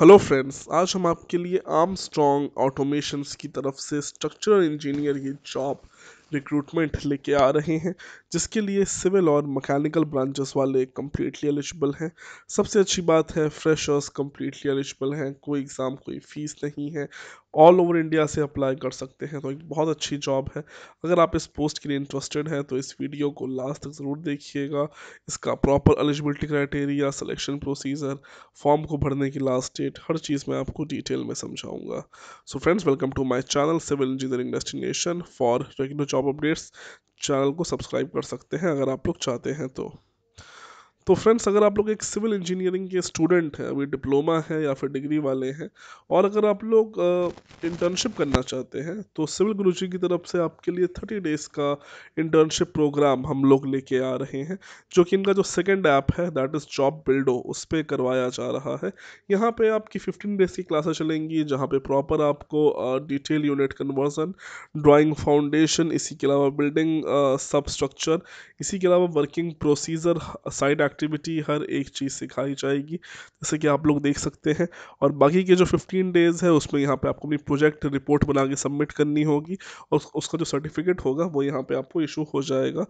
hello friends आज हम आपके लिए आर्म स्ट्रॉन्ग ऑटोमेशंस की तरफ से स्ट्रक्चरल इंजीनियर की जॉब रिक्रूटमेंट लेके आ रहे हैं जिसके लिए सिविल और मैकेनिकल ब्रांचेस वाले कम्प्लीटली एलिजिबल हैं सबसे अच्छी बात है फ्रेशर्स कम्प्लीटली एलिजिबल हैं कोई एग्ज़ाम कोई फीस नहीं है ऑल ओवर इंडिया से अप्लाई कर सकते हैं तो एक बहुत अच्छी जॉब है अगर आप इस पोस्ट के लिए इंटरेस्टेड हैं तो इस वीडियो को लास्ट तक ज़रूर देखिएगा इसका proper eligibility criteria selection procedure form को भरने की लास्ट डेट हर चीज़ मैं आपको डिटेल में समझाऊंगा so friends welcome to my channel civil engineering destination for regular job updates channel को सब्सक्राइब कर सकते हैं अगर आप लोग चाहते हैं तो तो फ्रेंड्स अगर आप लोग एक सिविल इंजीनियरिंग के स्टूडेंट हैं अभी डिप्लोमा है या फिर डिग्री वाले हैं और अगर आप लोग इंटर्नशिप करना चाहते हैं तो सिविल गुरु जी की तरफ से आपके लिए थर्टी डेज़ का इंटर्नशिप प्रोग्राम हम लोग लेके आ रहे हैं जो कि इनका जो सेकेंड ऐप है दैट इज़ जॉब बिल्डो उस पर करवाया जा रहा है यहाँ पर आपकी फिफ्टीन डेज़ की क्लासेस चलेंगी जहाँ पर प्रॉपर आपको detail unit conversion drawing foundation इसी के अलावा बिल्डिंग सब स्ट्रक्चर इसी के अलावा working procedure site act activity हर एक चीज़ सिखाई जाएगी जैसे कि आप लोग देख सकते हैं और बाकी के जो फिफ्टीन डेज़ है उसमें यहाँ पे आपको अपनी प्रोजेक्ट रिपोर्ट बना के सबमिट करनी होगी और उसका जो सर्टिफिकेट होगा वो यहाँ पे आपको इशू हो जाएगा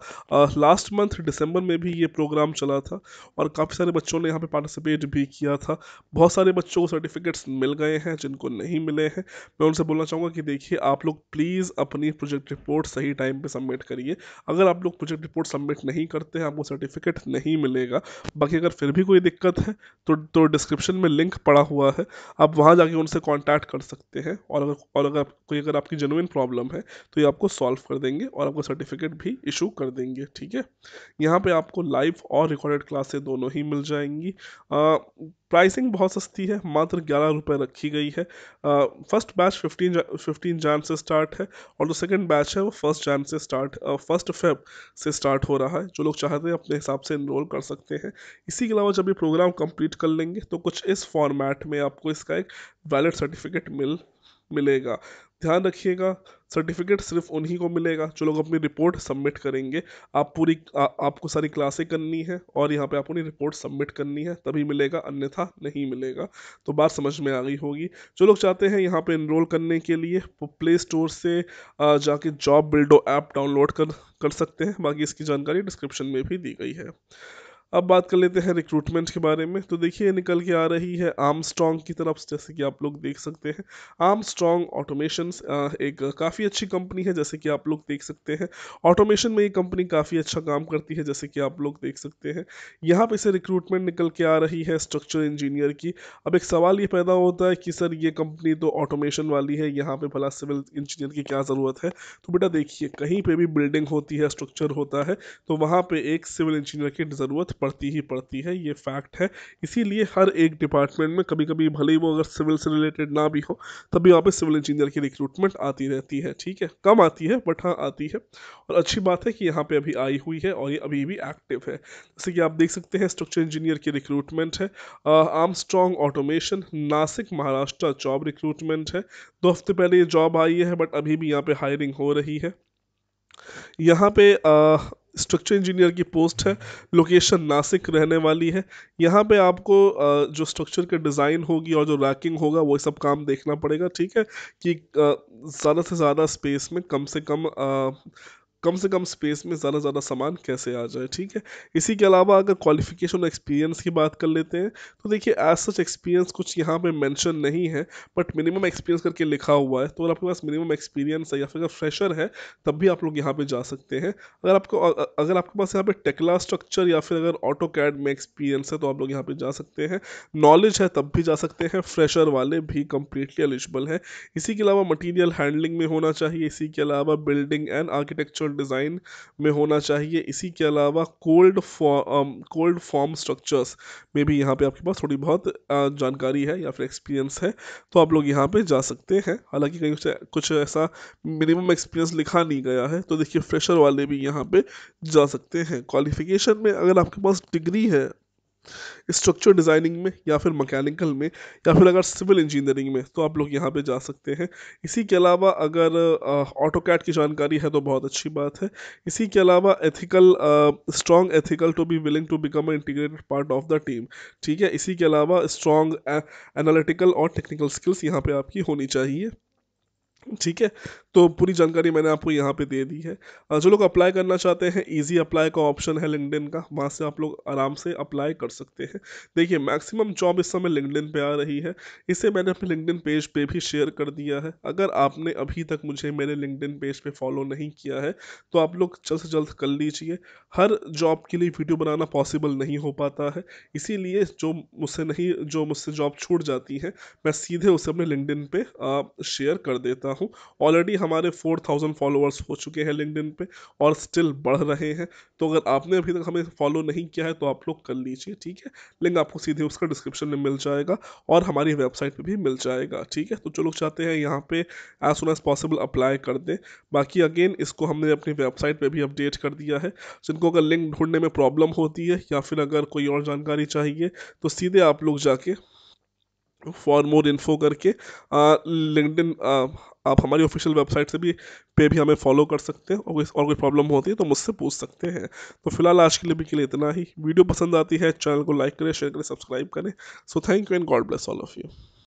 लास्ट मंथ दिसंबर में भी ये प्रोग्राम चला था और काफ़ी सारे बच्चों ने यहाँ पर पार्टिसिपेट भी किया था बहुत सारे बच्चों को सर्टिफिकेट्स मिल गए हैं जिनको नहीं मिले हैं मैं उनसे बोलना चाहूँगा कि देखिए आप लोग प्लीज़ अपनी प्रोजेक्ट रिपोर्ट सही टाइम पर सबमिट करिए अगर आप लोग प्रोजेक्ट रिपोर्ट सबमिट नहीं करते हैं आपको सर्टिफिकेट नहीं मिलेगा जाएगा बाकी अगर फिर भी कोई दिक्कत है तो तो डिस्क्रिप्शन में लिंक पड़ा हुआ है आप वहाँ जाके उनसे कॉन्टैक्ट कर सकते हैं और अगर और अगर कोई अगर आपकी जेनुइन प्रॉब्लम है तो ये आपको सॉल्व कर देंगे और आपको सर्टिफिकेट भी इशू कर देंगे ठीक है यहाँ पर आपको लाइव और रिकॉर्डेड क्लासेज दोनों ही मिल जाएंगी आ, प्राइसिंग बहुत सस्ती है मात्र ग्यारह रुपये रखी गई है फर्स्ट बैच फिफ्टीन फिफ्टीन जान से स्टार्ट है और जो सेकंड बैच है वो फर्स्ट जान से स्टार्ट फर्स्ट फेब से स्टार्ट हो रहा है जो लोग चाहते हैं अपने हिसाब से इनरोल कर सकते हैं इसी के अलावा जब ये प्रोग्राम कंप्लीट कर लेंगे तो कुछ इस फॉर्मेट में आपको इसका एक वैलिड सर्टिफिकेट मिल मिलेगा ध्यान रखिएगा सर्टिफिकेट सिर्फ उन्हीं को मिलेगा जो लोग अपनी रिपोर्ट सबमिट करेंगे आप पूरी आ, आपको सारी क्लासें करनी है और यहाँ पे आप अपनी रिपोर्ट सबमिट करनी है तभी मिलेगा अन्यथा नहीं मिलेगा तो बात समझ में आ गई होगी जो लोग चाहते हैं यहाँ पे इनरोल करने के लिए वो प्ले स्टोर से जाके जॉब बिल्डो ऐप डाउनलोड कर कर सकते हैं बाकी इसकी जानकारी डिस्क्रिप्शन में भी दी गई है अब बात कर लेते हैं रिक्रूटमेंट के बारे में तो देखिए निकल के आ रही है आर्म स्ट्रॉन्ग की तरफ जैसे कि आप लोग देख सकते हैं आर्म स्ट्रॉन्ग ऑटोमेशन एक काफ़ी अच्छी कंपनी है जैसे कि आप लोग देख सकते हैं ऑटोमेशन में ये कंपनी काफ़ी अच्छा काम करती है जैसे कि आप लोग देख सकते हैं यहाँ पर से रिक्रूटमेंट निकल के आ रही है स्ट्रक्चर इंजीनियर की अब एक सवाल ये पैदा होता है कि सर ये कंपनी तो ऑटोमेशन वाली है यहाँ पर भला सिविल इंजीनियर की क्या ज़रूरत है तो बेटा देखिए कहीं पर भी बिल्डिंग होती है स्ट्रक्चर होता है तो वहाँ पर एक सिविल इंजीनियर की ज़रूरत पड़ती ही पड़ती है ये फैक्ट है इसीलिए हर एक डिपार्टमेंट में कभी कभी भले ही वो अगर सिविल से रिलेटेड ना भी हो तभी वहाँ पर सिविल इंजीनियर की रिक्रूटमेंट आती रहती है ठीक है कम आती है बट हाँ आती है और अच्छी बात है कि यहाँ पर अभी आई हुई है और ये अभी भी एक्टिव है जैसे कि आप देख सकते हैं स्ट्रक्चर इंजीनियर की रिक्रूटमेंट है Armstrong automation Nashik Maharashtra job recruitment है दो हफ्ते पहले ये जॉब आई है बट अभी भी यहाँ पे हायरिंग हो रही है यहाँ पे आ, स्ट्रक्चर इंजीनियर की पोस्ट है लोकेशन नासिक रहने वाली है यहाँ पे आपको जो स्ट्रक्चर के डिज़ाइन होगी और जो रैकिंग होगा वो सब काम देखना पड़ेगा ठीक है कि ज़्यादा से ज़्यादा स्पेस में कम से कम कम से कम स्पेस में ज़्यादा ज़्यादा सामान कैसे आ जाए ठीक है इसी के अलावा अगर क्वालिफिकेशन और एक्सपीरियंस की बात कर लेते हैं तो देखिए एज सच एक्सपीरियंस कुछ यहाँ पे मेंशन नहीं है बट मिनिमम एक्सपीरियंस करके लिखा हुआ है तो अगर आपके पास मिनिमम एक्सपीरियंस है या फिर अगर फ्रेशर है तब भी आप लोग यहाँ पर जा सकते हैं अगर आपको अगर आपके पास यहाँ पर टेक्ला स्ट्रक्चर या फिर अगर ऑटो कैड में एक्सपीरियंस है तो आप लोग यहाँ पर जा सकते हैं नॉलेज है तब भी जा सकते हैं फ्रेशर वाले भी कम्प्लीटली एलिजिबल है इसी के अलावा मटीरियल हैंडलिंग में होना चाहिए इसी के अलावा building and architecture structure design में होना चाहिए इसी के अलावा कोल्ड कोल्ड फॉर्म स्ट्रक्चर्स में भी यहाँ पे आपके पास थोड़ी बहुत uh, जानकारी है या फिर एक्सपीरियंस है तो आप लोग यहाँ पे जा सकते हैं हालांकि कहीं से कुछ ऐसा मिनिमम एक्सपीरियंस लिखा नहीं गया है तो देखिए फ्रेशर वाले भी यहाँ पे जा सकते हैं क्वालिफिकेशन में अगर आपके पास डिग्री है स्ट्रक्चर डिज़ाइनिंग में या फिर मकैनिकल में या फिर अगर सिविल इंजीनियरिंग में तो आप लोग यहाँ पे जा सकते हैं इसी के अलावा अगर ऑटो कैट की जानकारी है तो बहुत अच्छी बात है इसी के अलावा ethical strong ethical to be willing to become integrated part of the team ठीक है इसी के अलावा स्ट्रॉन्ग एनालिटिकल और टेक्निकल स्किल्स यहाँ पर आपकी होनी चाहिए ठीक है तो पूरी जानकारी मैंने आपको यहाँ पे दे दी है जो लोग अप्लाई करना चाहते हैं ईजी अप्लाई का ऑप्शन है लिंकडिन का वहाँ से आप लोग आराम से अप्लाई कर सकते हैं देखिए मैक्सिमम जॉब इस समय लिंकडिन पे आ रही है इसे मैंने अपने लिंकडिन पेज पे भी शेयर कर दिया है अगर आपने अभी तक मुझे मेरे लिंकडिन पेज पे फॉलो नहीं किया है तो आप लोग जल्द से जल्द कर लीजिए हर जॉब के लिए वीडियो बनाना पॉसिबल नहीं हो पाता है इसीलिए जो मुझसे नहीं जो मुझसे जॉब छूट जाती है मैं सीधे उसे अपने लिंकडिन पर शेयर कर देता हूँ ऑलरेडी हम हमारे फोर थाउजेंड फॉलोअर्स हो चुके हैं लिंकडिन पे और स्टिल बढ़ रहे हैं तो अगर आपने अभी तक हमें फॉलो नहीं किया है तो आप लोग कर लीजिए ठीक है लिंक आपको सीधे उसका डिस्क्रिप्शन में मिल जाएगा और हमारी वेबसाइट पर भी मिल जाएगा ठीक है तो जो लोग चाहते हैं यहाँ पर as soon as possible apply कर दें बाकी अगेन इसको हमने अपनी वेबसाइट पर भी अपडेट कर दिया है जिनको अगर लिंक ढूंढने में प्रॉब्लम होती है या फिर अगर कोई और जानकारी चाहिए तो सीधे आप लोग जाके फॉर मोर इन्फो करके लिंकड इन आप हमारी ऑफिशियल वेबसाइट से भी पे भी हमें फॉलो कर सकते हैं और कोई और कोई प्रॉब्लम होती है तो मुझसे पूछ सकते हैं तो फिलहाल आज के लिए भी के लिए इतना ही वीडियो पसंद आती है चैनल को लाइक करें शेयर करें सब्सक्राइब करें so thank you and God bless all of you